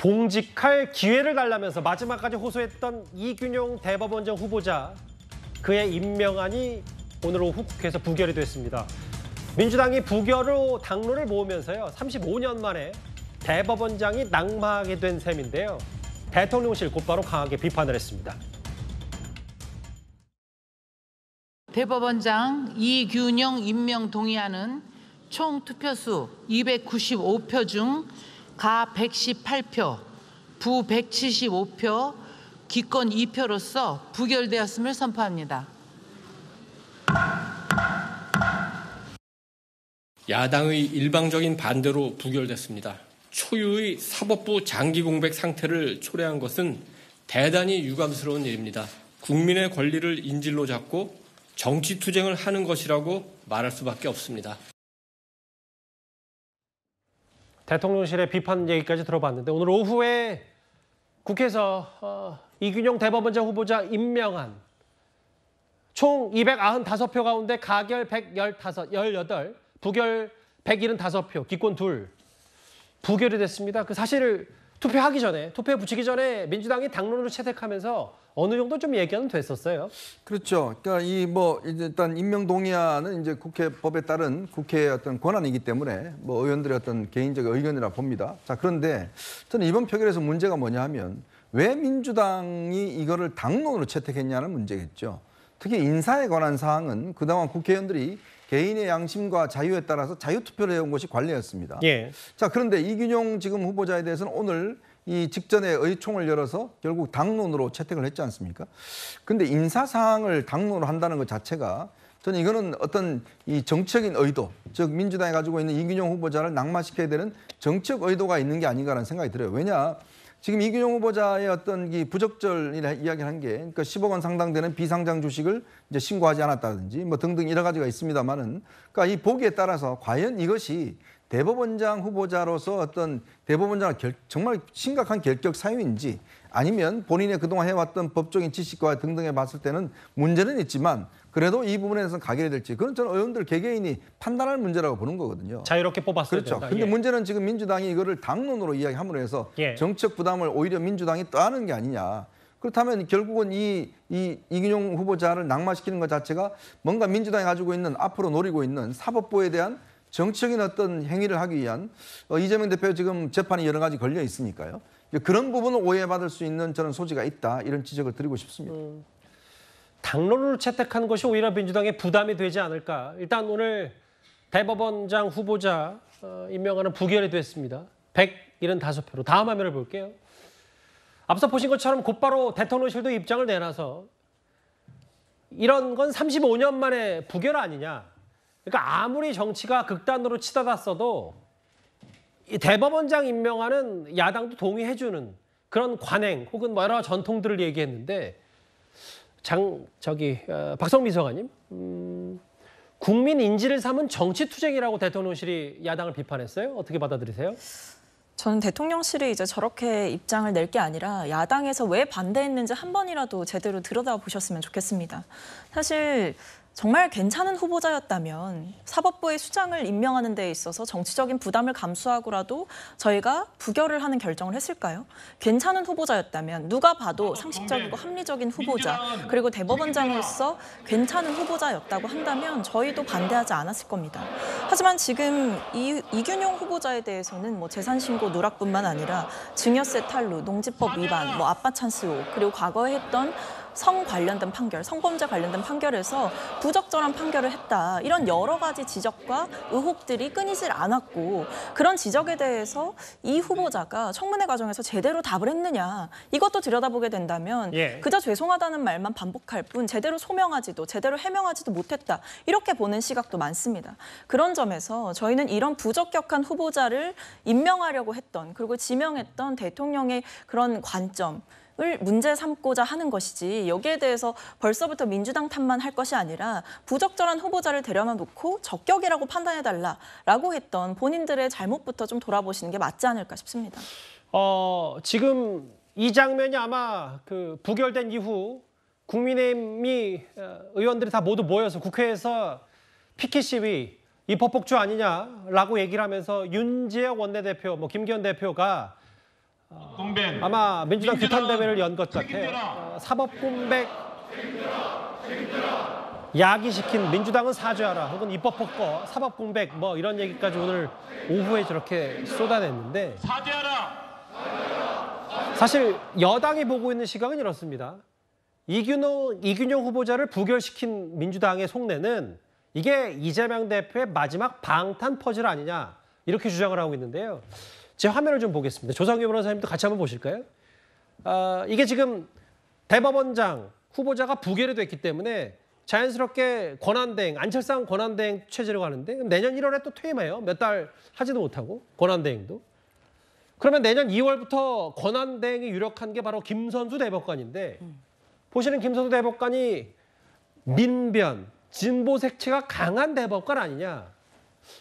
봉직할 기회를 달라면서 마지막까지 호소했던 이균용 대법원장 후보자 그의 임명안이 오늘 오후 국회에서 부결이 됐습니다. 민주당이 부결로 당론을 모으면서요. 35년 만에 대법원장이 낙마하게 된 셈인데요. 대통령실 곧바로 강하게 비판을 했습니다. 대법원장 이균영 임명 동의안은 총 투표수 295표 중가 118표, 부 175표, 기권 2표로서 부결되었음을 선포합니다. 야당의 일방적인 반대로 부결됐습니다. 초유의 사법부 장기 공백 상태를 초래한 것은 대단히 유감스러운 일입니다. 국민의 권리를 인질로 잡고 정치 투쟁을 하는 것이라고 말할 수밖에 없습니다. 대통령실의 비판 얘기까지 들어봤는데 오늘 오후에 국회에서 어, 이균용 대법원장 후보자 임명한총 295표 가운데 가결 115, 18, 부결 175표, 기권 둘 부결이 됐습니다. 그 사실을 투표하기 전에 투표에 붙이기 전에 민주당이 당론으로 채택하면서 어느 정도 좀 얘기는 됐었어요. 그렇죠. 그러니까 이뭐 일단 임명 동의안은 이제 국회 법에 따른 국회의 어떤 권한이기 때문에 뭐 의원들의 어떤 개인적 의견이라 봅니다. 자 그런데 저는 이번 표결에서 문제가 뭐냐하면 왜 민주당이 이거를 당론으로 채택했냐는 문제겠죠. 특히 인사에 관한 사항은 그동안 국회의원들이 개인의 양심과 자유에 따라서 자유 투표를 해온 것이 관례였습니다. 예. 자 그런데 이균용 지금 후보자에 대해서는 오늘 이 직전에 의총을 열어서 결국 당론으로 채택을 했지 않습니까? 근데 인사 사항을 당론으로 한다는 것 자체가 저는 이거는 어떤 이 정치적인 의도, 즉 민주당이 가지고 있는 이균용 후보자를 낙마시켜야 되는 정책 의도가 있는 게 아닌가라는 생각이 들어요. 왜냐 지금 이규용 후보자의 어떤 이 부적절이라 이야기를 한 게 그러니까 10억 원 상당 되는 비상장 주식을 이제 신고하지 않았다든지 뭐 등등 여러 가지가 있습니다만은 그러니까 이 보기에 따라서 과연 이것이 대법원장 후보자로서 어떤 대법원장 정말 심각한 결격 사유인지 아니면 본인의 그동안 해왔던 법적인 지식과 등등에 봤을 때는 문제는 있지만 그래도 이 부분에서는 가결이 될지 그건 저는 의원들 개개인이 판단할 문제라고 보는 거거든요. 자유롭게 뽑았어요. 그렇죠. 된다. 근데 예. 문제는 지금 민주당이 이거를 당론으로 이야기함으로 해서 예. 정책 부담을 오히려 민주당이 떠안은 게 아니냐. 그렇다면 결국은 이, 이 이균용 후보자를 낙마시키는 것 자체가 뭔가 민주당이 가지고 있는 앞으로 노리고 있는 사법부에 대한 정치적인 어떤 행위를 하기 위한 어, 이재명 대표 지금 재판이 여러 가지 걸려 있으니까요. 그러니까 그런 부분을 오해받을 수 있는 저는 소지가 있다 이런 지적을 드리고 싶습니다. 음, 당론을 채택한 것이 오히려 민주당의 부담이 되지 않을까. 일단 오늘 대법원장 후보자 어, 임명하는 부결이 됐습니다. 175표로. 다음 화면을 볼게요. 앞서 보신 것처럼 곧바로 대통령실도 입장을 내놔서 이런 건 35년 만에 부결 아니냐. 그러니까 아무리 정치가 극단으로 치닫았어도 이 대법원장 임명하는 야당도 동의해주는 그런 관행 혹은 뭐 여러 전통들을 얘기했는데 장 저기 어, 박성미 서관님 음, 국민 인지를 삼은 정치 투쟁이라고 대통령실이 야당을 비판했어요. 어떻게 받아들이세요? 저는 대통령실이 이제 저렇게 입장을 낼 게 아니라 야당에서 왜 반대했는지 한 번이라도 제대로 들여다보셨으면 좋겠습니다. 사실 정말 괜찮은 후보자였다면 사법부의 수장을 임명하는 데 있어서 정치적인 부담을 감수하고라도 저희가 부결을 하는 결정을 했을까요? 괜찮은 후보자였다면 누가 봐도 상식적이고 네. 합리적인 후보자 그리고 대법원장으로서 괜찮은 후보자였다고 한다면 저희도 반대하지 않았을 겁니다. 하지만 지금 이, 이균용 후보자에 대해서는 뭐 재산신고 누락뿐만 아니라 증여세 탈루, 농지법 위반, 뭐 아빠 찬스 오 그리고 과거에 했던 성 관련된 판결, 성범죄 관련된 판결에서 부적절한 판결을 했다. 이런 여러 가지 지적과 의혹들이 끊이질 않았고 그런 지적에 대해서 이 후보자가 청문회 과정에서 제대로 답을 했느냐 이것도 들여다보게 된다면 예. 그저 죄송하다는 말만 반복할 뿐 제대로 소명하지도 제대로 해명하지도 못했다. 이렇게 보는 시각도 많습니다. 그런 점에서 저희는 이런 부적격한 후보자를 임명하려고 했던 그리고 지명했던 대통령의 그런 관점 을 문제 삼고자 하는 것이지 여기에 대해서 벌써부터 민주당 탓만 할 것이 아니라 부적절한 후보자를 데려만 놓고 적격이라고 판단해달라라고 했던 본인들의 잘못부터 좀 돌아보시는 게 맞지 않을까 싶습니다. 어, 지금 이 장면이 아마 그 부결된 이후 국민의힘이 어, 의원들이 다 모두 모여서 국회에서 피켓 시위 입법 폭주 아니냐라고 얘기를 하면서 윤재혁 원내대표, 뭐 김기현 대표가 동벤. 아마 민주당 규탄 대회를 연 것같아 어, 사법 공백 야기시킨 민주당은 사죄하라 혹은 입법 폭거 사법 공백 뭐 이런 얘기까지 오늘 오후에 저렇게 쏟아냈는데 사죄하라. 사실 여당이 보고 있는 시각은 이렇습니다. 이균호, 이균용 후보자를 부결시킨 민주당의 속내는 이게 이재명 대표의 마지막 방탄 퍼즐 아니냐 이렇게 주장을 하고 있는데요. 제 화면을 좀 보겠습니다. 조상규 변호사님도 같이 한번 보실까요? 아, 이게 지금 대법원장 후보자가 부결이 됐기 때문에 자연스럽게 권한대행, 안철상 권한대행 체제로 가는데 내년 1월에 또 퇴임해요. 몇 달 하지도 못하고 권한대행도. 그러면 내년 2월부터 권한대행이 유력한 게 바로 김선수 대법관인데 음. 보시는 김선수 대법관이 민변, 진보 색채가 강한 대법관 아니냐.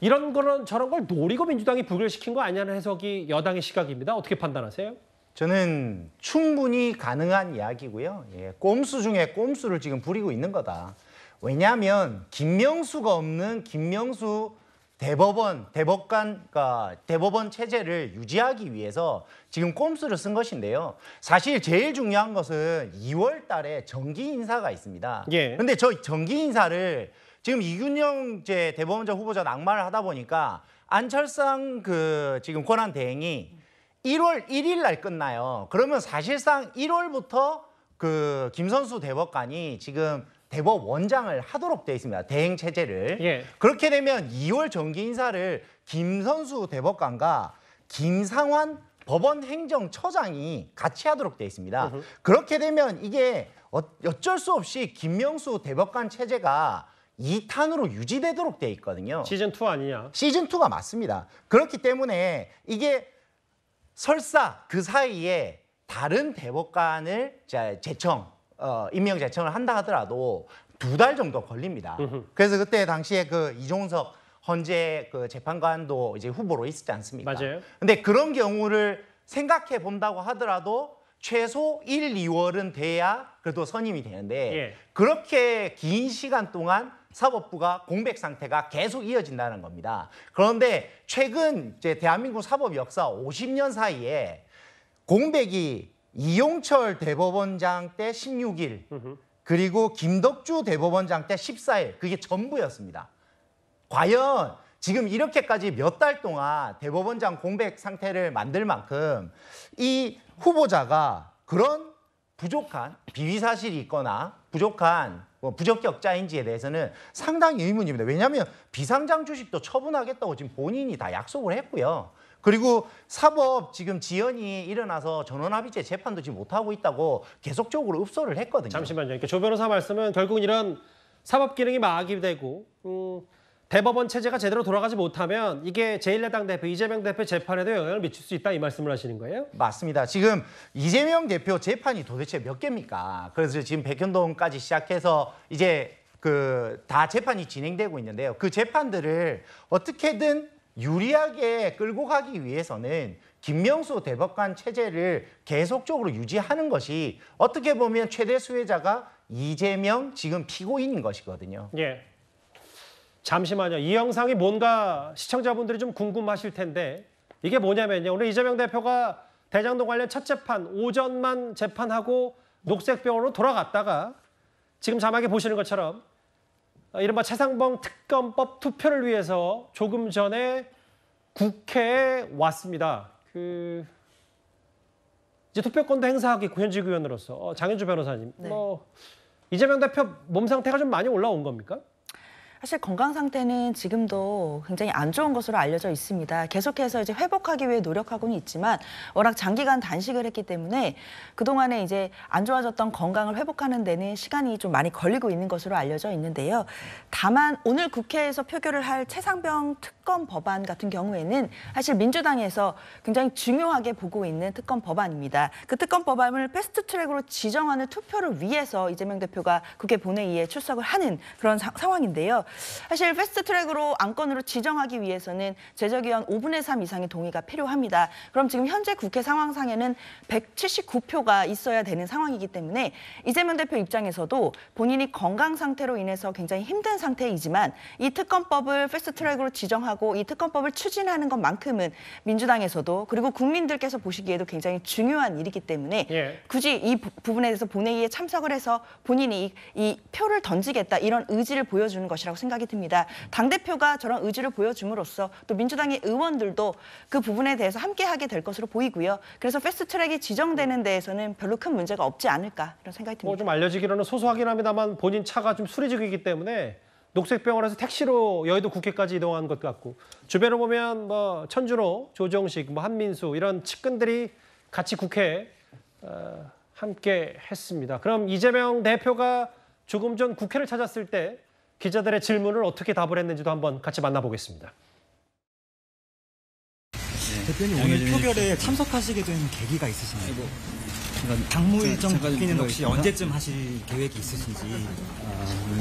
이런 거는 저런 걸 노리고 민주당이 부결시킨 거 아니냐는 해석이 여당의 시각입니다. 어떻게 판단하세요? 저는 충분히 가능한 이야기고요. 예, 꼼수 중에 꼼수를 지금 부리고 있는 거다. 왜냐하면 김명수가 없는 김명수 대법원, 대법관, 그러니까 대법원 체제를 유지하기 위해서 지금 꼼수를 쓴 것인데요. 사실 제일 중요한 것은 2월 달에 정기 인사가 있습니다. 예. 근데 저 정기 인사를 지금 이균영 제 대법원장 후보자 낙마를 하다 보니까 안철상 그 지금 권한 대행이 1월 1일 날 끝나요. 그러면 사실상 1월부터 그 김선수 대법관이 지금 대법 원장을 하도록 돼 있습니다. 대행 체제를. 예. 그렇게 되면 2월 정기 인사를 김선수 대법관과 김상환 법원 행정처장이 같이 하도록 돼 있습니다. 으흠. 그렇게 되면 이게 어, 어쩔 수 없이 김명수 대법관 체제가 2탄으로 유지되도록 돼 있거든요. 시즌 2 아니냐? 시즌 2가 맞습니다. 그렇기 때문에 이게 설사 그 사이에 다른 대법관을 제청 어, 임명 제청을 한다 하더라도 두 달 정도 걸립니다. 그래서 그때 당시에 그 이종석 헌재 그 재판관도 이제 후보로 있었지 않습니까? 맞아요. 근데 그런 경우를 생각해 본다고 하더라도 최소 1, 2월은 돼야 그래도 선임이 되는데 예. 그렇게 긴 시간 동안 사법부가 공백 상태가 계속 이어진다는 겁니다. 그런데 최근 이제 대한민국 사법 역사 50년 사이에 공백이 이용철 대법원장 때 16일 그리고 김덕주 대법원장 때 14일 그게 전부였습니다. 과연 지금 이렇게까지 몇 달 동안 대법원장 공백 상태를 만들 만큼 이 후보자가 그런 부족한 비위 사실이 있거나 부족한 뭐 부적격자인지에 대해서는 상당히 의문입니다. 왜냐하면 비상장 주식도 처분하겠다고 지금 본인이 다 약속을 했고요. 그리고 사법 지금 지연이 일어나서 전원합의체 재판도 지금 못하고 있다고 계속적으로 읍소를 했거든요. 잠시만요. 그러니까 조 변호사 말씀은 결국은 이런 사법 기능이 마악이 되고 음, 대법원 체제가 제대로 돌아가지 못하면 이게 제1야당 대표 이재명 대표 재판에도 영향을 미칠 수 있다 이 말씀을 하시는 거예요? 맞습니다. 지금 이재명 대표 재판이 도대체 몇 개입니까? 그래서 지금 백현동까지 시작해서 이제 그 다 재판이 진행되고 있는데요. 그 재판들을 어떻게든 유리하게 끌고 가기 위해서는 김명수 대법관 체제를 계속적으로 유지하는 것이 어떻게 보면 최대 수혜자가 이재명 지금 피고인인 것이거든요. 예. 잠시만요. 이 영상이 뭔가 시청자분들이 좀 궁금하실 텐데 이게 뭐냐면요. 오늘 이재명 대표가 대장동 관련 첫 재판 오전만 재판하고 녹색병으로 돌아갔다가 지금 자막에 보시는 것처럼 이른바 최상범 특검법 투표를 위해서 조금 전에 국회에 왔습니다. 그 이제 투표권도 행사하기 현직 의원으로서 어, 장현주 변호사님, 네. 뭐 이재명 대표 몸 상태가 좀 많이 올라온 겁니까? 사실 건강 상태는 지금도 굉장히 안 좋은 것으로 알려져 있습니다. 계속해서 이제 회복하기 위해 노력하고는 있지만 워낙 장기간 단식을 했기 때문에 그동안에 이제 안 좋아졌던 건강을 회복하는 데는 시간이 좀 많이 걸리고 있는 것으로 알려져 있는데요. 다만 오늘 국회에서 표결을 할 최상병 특검 법안 같은 경우에는 사실 민주당에서 굉장히 중요하게 보고 있는 특검 법안입니다. 그 특검 법안을 패스트 트랙으로 지정하는 투표를 위해서 이재명 대표가 국회 본회의에 출석을 하는 그런 사, 상황인데요. 사실 패스트트랙으로 안건으로 지정하기 위해서는 제적위원 5분의 3 이상의 동의가 필요합니다. 그럼 지금 현재 국회 상황상에는 179표가 있어야 되는 상황이기 때문에 이재명 대표 입장에서도 본인이 건강 상태로 인해서 굉장히 힘든 상태이지만 이 특검법을 패스트트랙으로 지정하고 이 특검법을 추진하는 것만큼은 민주당에서도 그리고 국민들께서 보시기에도 굉장히 중요한 일이기 때문에 예. 굳이 이 부, 부분에 대해서 본회의에 참석을 해서 본인이 이, 이 표를 던지겠다 이런 의지를 보여주는 것이라고 생각이 듭니다. 당대표가 저런 의지를 보여줌으로써 또 민주당의 의원들도 그 부분에 대해서 함께하게 될 것으로 보이고요. 그래서 패스트트랙이 지정되는 데에서는 별로 큰 문제가 없지 않을까 이런 생각이 뭐 듭니다. 뭐 좀 알려지기로는 소소하긴 합니다만 본인 차가 좀 수리직이기 때문에 녹색병원에서 택시로 여의도 국회까지 이동한 것 같고 주변을 보면 뭐 천준호, 조정식, 뭐 한민수 이런 측근들이 같이 국회 어, 함께 했습니다. 그럼 이재명 대표가 조금 전 국회를 찾았을 때 기자들의 질문을 어떻게 답을 했는지도 한번 같이 만나보겠습니다. 네, 대표님 오늘 표결에 참석하시게 된 계기가 있으신가요? 뭐, 당무 일정 복귀는 혹시 언제쯤 하실 계획이 있으신지. 네. 아,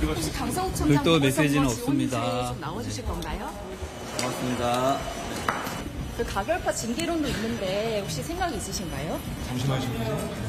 네. 혹시 강성욱 별도 메시지는 뭐 없습니다. 네. 나와주실 건가요? 고맙습니다. 그 가결파 징계론도 있는데 혹시 생각이 있으신가요? 잠시만요.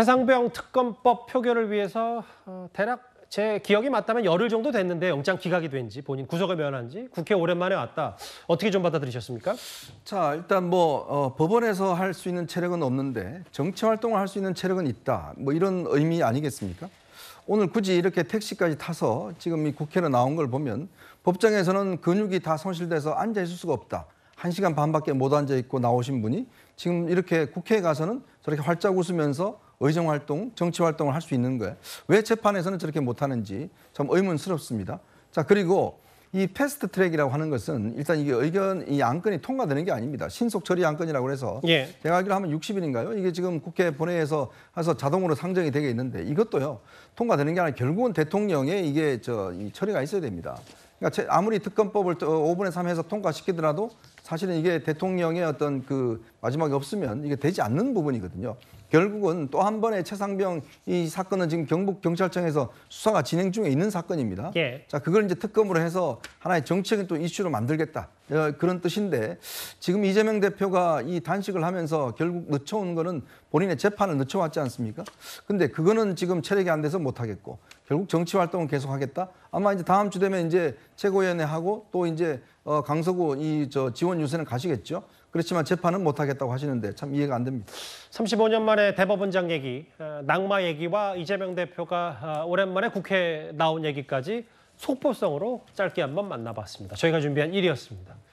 최상병 특검법 표결을 위해서 어, 대략 제 기억이 맞다면 열흘 정도 됐는데 영장 기각이 된지 본인 구속을 면한 지 국회 오랜만에 왔다. 어떻게 좀 받아들이셨습니까? 자 일단 뭐 어, 법원에서 할 수 있는 체력은 없는데 정치 활동을 할 수 있는 체력은 있다. 뭐 이런 의미 아니겠습니까? 오늘 굳이 이렇게 택시까지 타서 지금 이 국회로 나온 걸 보면 법정에서는 근육이 다 손실돼서 앉아 있을 수가 없다. 한 시간 반밖에 못 앉아 있고 나오신 분이 지금 이렇게 국회에 가서는 저렇게 활짝 웃으면서 의정 활동, 정치 활동을 할 수 있는 거예요. 왜 재판에서는 저렇게 못 하는지 참 의문스럽습니다. 자, 그리고 이 패스트 트랙이라고 하는 것은 일단 이게 의견 이 안건이 통과되는 게 아닙니다. 신속 처리 안건이라고 해서 예. 제가 알기로 하면 60일인가요? 이게 지금 국회 본회의에서 해서 자동으로 상정이 되게 있는데 이것도요. 통과되는 게 아니라 결국은 대통령의 이게 저 이 처리가 있어야 됩니다. 그러니까 아무리 특검법을 5분의 3에서 통과시키더라도 사실은 이게 대통령의 어떤 그 마지막에 없으면 이게 되지 않는 부분이거든요. 결국은 또 한 번의 최상병 이 사건은 지금 경북 경찰청에서 수사가 진행 중에 있는 사건입니다. 예. 자 그걸 이제 특검으로 해서 하나의 정책인 또 이슈로 만들겠다 어, 그런 뜻인데 지금 이재명 대표가 이 단식을 하면서 결국 늦춰온 거는 본인의 재판을 늦춰왔지 않습니까? 근데 그거는 지금 체력이 안 돼서 못 하겠고 결국 정치 활동은 계속하겠다. 아마 이제 다음 주 되면 이제 최고위원회하고 또 이제 어, 강서구 이 저 지원 유세는 가시겠죠. 그렇지만 재판은 못하겠다고 하시는데 참 이해가 안 됩니다. 35년 만에 대법원장 얘기, 어, 낙마 얘기와 이재명 대표가 어, 오랜만에 국회에 나온 얘기까지 속보성으로 짧게 한번 만나봤습니다. 저희가 준비한 일이었습니다.